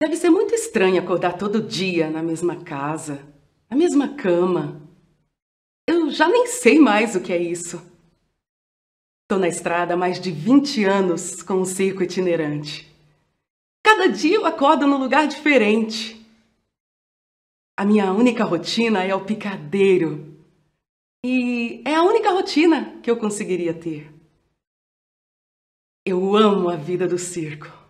Deve ser muito estranho acordar todo dia na mesma casa, na mesma cama. Eu já nem sei mais o que é isso. Estou na estrada há mais de 20 anos com um circo itinerante. Cada dia eu acordo num lugar diferente. A minha única rotina é o picadeiro. E é a única rotina que eu conseguiria ter. Eu amo a vida do circo.